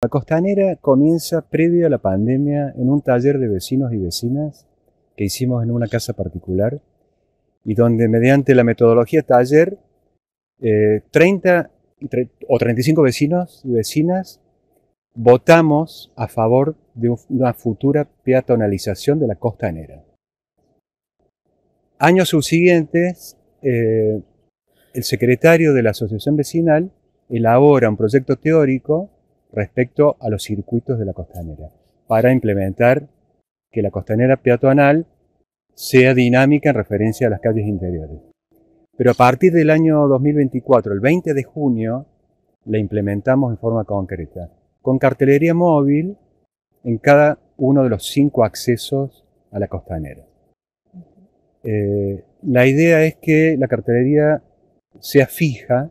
La costanera comienza previo a la pandemia en un taller de vecinos y vecinas que hicimos en una casa particular y donde mediante la metodología taller 30 eh, o 35 vecinos y vecinas votamos a favor de una futura peatonalización de la costanera. Años subsiguientes, eh, el secretario de la asociación vecinal elabora un proyecto teórico respecto a los circuitos de la costanera, para implementar que la costanera peatonal sea dinámica en referencia a las calles interiores. Pero a partir del año 2024, el 20 de junio, la implementamos en forma concreta, con cartelería móvil en cada uno de los cinco accesos a la costanera. Eh, la idea es que la cartelería sea fija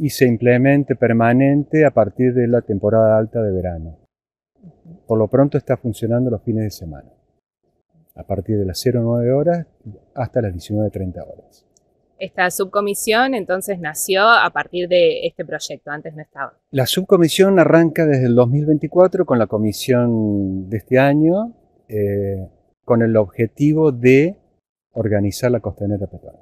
y se implemente permanente a partir de la temporada alta de verano. Por lo pronto está funcionando los fines de semana, a partir de las 09 horas hasta las 19.30 horas. Esta subcomisión entonces nació a partir de este proyecto, antes no estaba. La subcomisión arranca desde el 2024 con la comisión de este año, eh, con el objetivo de organizar la costanera peruana.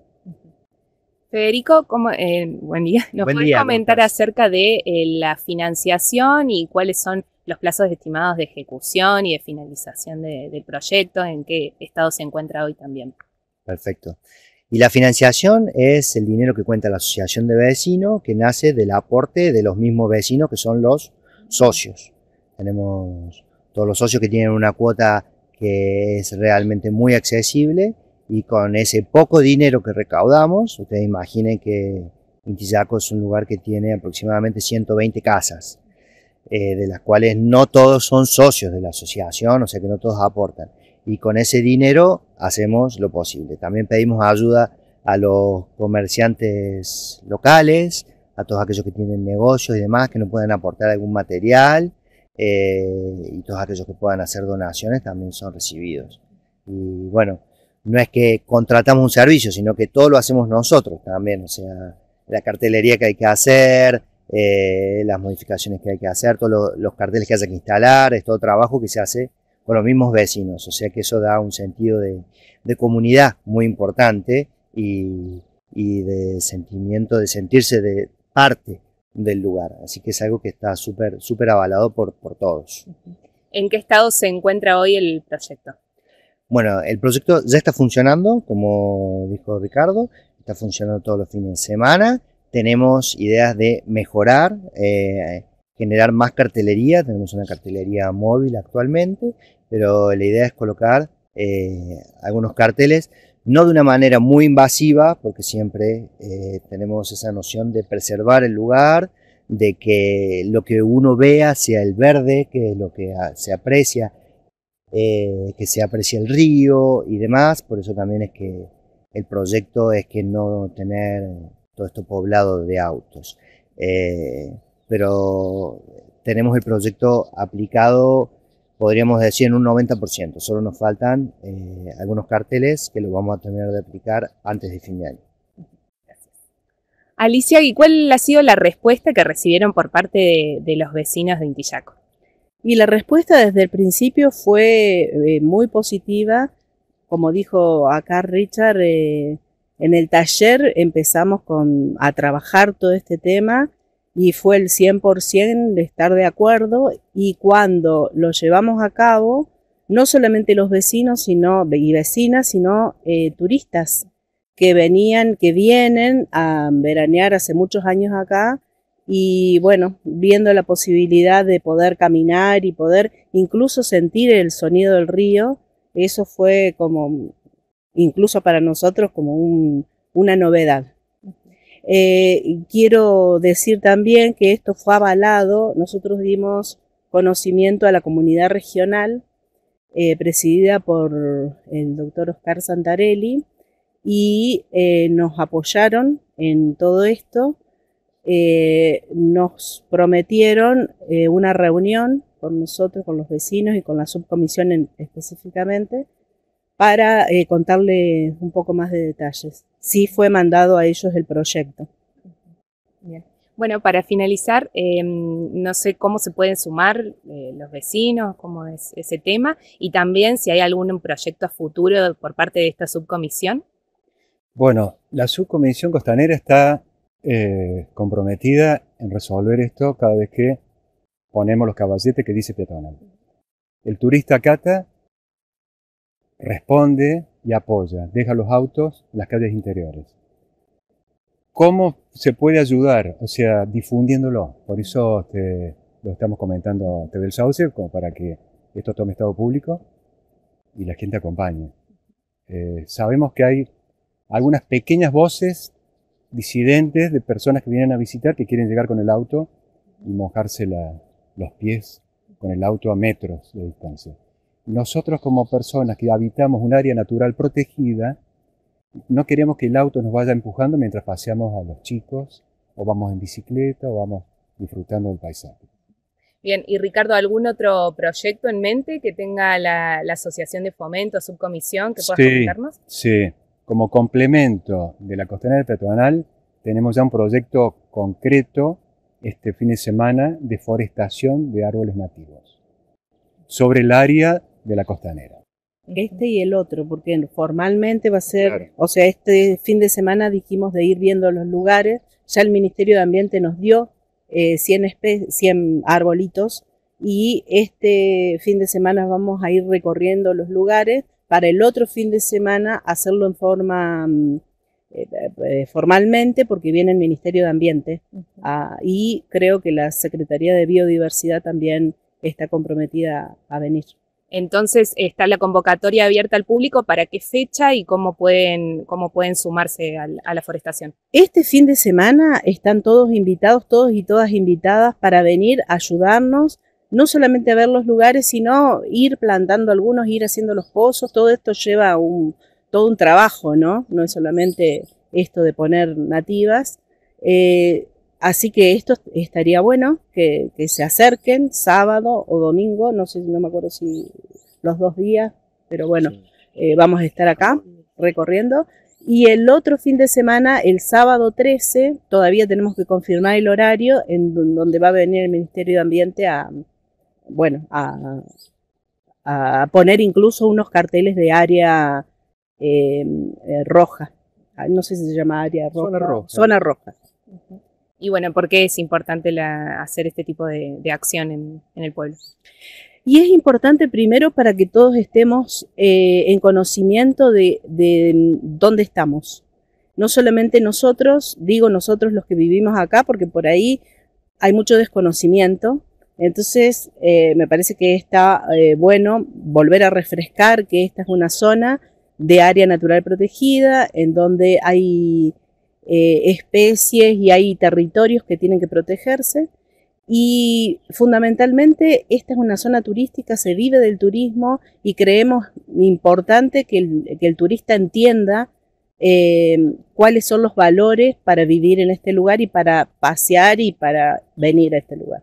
Federico, eh, buen día. ¿Nos puedes comentar acerca de eh, la financiación y cuáles son los plazos estimados de ejecución y de finalización del proyecto? ¿En qué estado se encuentra hoy también? Perfecto. Y la financiación es el dinero que cuenta la asociación de vecinos, que nace del aporte de los mismos vecinos, que son los socios. Tenemos todos los socios que tienen una cuota que es realmente muy accesible y con ese poco dinero que recaudamos, ustedes imaginen que Intillaco es un lugar que tiene aproximadamente 120 casas, eh, de las cuales no todos son socios de la asociación, o sea que no todos aportan. Y con ese dinero hacemos lo posible. También pedimos ayuda a los comerciantes locales, a todos aquellos que tienen negocios y demás, que no pueden aportar algún material, eh, y todos aquellos que puedan hacer donaciones también son recibidos. Y bueno, no es que contratamos un servicio, sino que todo lo hacemos nosotros también, o sea, la cartelería que hay que hacer, eh, las modificaciones que hay que hacer, todos los carteles que hay que instalar, es todo trabajo que se hace con los mismos vecinos, o sea que eso da un sentido de, comunidad muy importante y, de sentimiento, de sentirse de parte del lugar, así que es algo que está súper súper avalado por todos. ¿En qué estado se encuentra hoy el proyecto? Bueno, el proyecto ya está funcionando, como dijo Ricardo, está funcionando todos los fines de semana. Tenemos ideas de mejorar, eh, generar más cartelería, tenemos una cartelería móvil actualmente, pero la idea es colocar eh, algunos carteles, no de una manera muy invasiva, porque siempre eh, tenemos esa noción de preservar el lugar, de que lo que uno vea sea el verde, que es lo que se aprecia eh, que se aprecia el río y demás, por eso también es que el proyecto es que no tener todo esto poblado de autos. Eh, pero tenemos el proyecto aplicado, podríamos decir, en un 90%. Solo nos faltan eh, algunos carteles que lo vamos a tener de aplicar antes de fin de año. Alicia, ¿y cuál ha sido la respuesta que recibieron por parte de, de los vecinos de Intillaco? Y la respuesta desde el principio fue eh, muy positiva. Como dijo acá Richard, eh, en el taller empezamos a trabajar todo este tema y fue el 100% de estar de acuerdo y cuando lo llevamos a cabo, no solamente los vecinos sino, y vecinas, sino eh, turistas que venían, que vienen a veranear hace muchos años acá y bueno, viendo la posibilidad de poder caminar y poder incluso sentir el sonido del río, eso fue como, incluso para nosotros, como una novedad. Eh, quiero decir también que esto fue avalado, nosotros dimos conocimiento a la comunidad regional eh, presidida por el doctor Oscar Santarelli y eh, nos apoyaron en todo esto eh, nos prometieron eh, una reunión con nosotros, con los vecinos y con la subcomisión específicamente, para eh, contarles un poco más de detalles. Sí fue mandado a ellos el proyecto. Bien. Bueno, para finalizar, em, no sé cómo se pueden sumar los vecinos, cómo es ese tema, y también si hay algún proyecto a futuro por parte de esta subcomisión. Bueno, la subcomisión costanera está eh, comprometida en resolver esto cada vez que ponemos los caballetes que dice peatonal. El turista Cata... responde y apoya, deja los autos en las calles interiores. ¿Cómo se puede ayudar? O sea, difundiéndolo. Por eso lo estamos comentando TV El Sauce, como para que esto tome estado público y la gente acompañe. Eh, sabemos que hay algunas pequeñas voces disidentes, de personas que vienen a visitar, que quieren llegar con el auto y mojarse los pies con el auto a metros de distancia. Nosotros como personas que habitamos un área natural protegida, no queremos que el auto nos vaya empujando mientras paseamos a los chicos, o vamos en bicicleta, o vamos disfrutando del paisaje. Bien, y Ricardo, ¿algún otro proyecto en mente que tenga la, Asociación de Fomento, Subcomisión, que puedas sí, Sí, como complemento de la costanera peatonal, tenemos ya un proyecto concreto este fin de semana de forestación de árboles nativos sobre el área de la costanera. Este y el otro, porque formalmente va a ser, o sea, este fin de semana dijimos de ir viendo los lugares, ya el Ministerio de Ambiente nos dio 100, eh, 100 arbolitos y este fin de semana vamos a ir recorriendo los lugares para el otro fin de semana hacerlo en forma mm, eh, eh, eh, formalmente porque viene el Ministerio de Ambiente ah, y creo que la Secretaría de Biodiversidad también está comprometida a venir. Entonces está la convocatoria abierta al público para qué fecha y cómo pueden, cómo pueden sumarse a la forestación. Este fin de semana están todos invitados, todos y todas invitadas para venir a ayudarnos no solamente ver los lugares, sino ir plantando algunos, ir haciendo los pozos, todo esto lleva un, todo un trabajo, ¿no? No es solamente esto de poner nativas. Eh, así que esto estaría bueno que, se acerquen sábado o domingo, no sé, no me acuerdo si los dos días, pero bueno, eh, vamos a estar acá recorriendo. Y el otro fin de semana, el sábado 13, todavía tenemos que confirmar el horario en donde va a venir el Ministerio de Ambiente a, bueno, a, poner incluso unos carteles de área em, eh, roja. Ah, no sé si se llama área roja. Zona roja. Zona roja. Y bueno, ¿por qué es importante hacer este tipo de, acción en, el pueblo? Y es importante primero para que todos estemos eh, en conocimiento de dónde estamos. No solamente nosotros, digo nosotros los que vivimos acá, porque por ahí hay mucho desconocimiento, entonces, eh, me parece que está eh, bueno volver a refrescar que esta es una zona de área natural protegida, en donde hay eh, especies y hay territorios que tienen que protegerse. Y fundamentalmente, esta es una zona turística, se vive del turismo y creemos importante que el turista entienda cuáles son los valores para vivir en este lugar y para pasear y para venir a este lugar.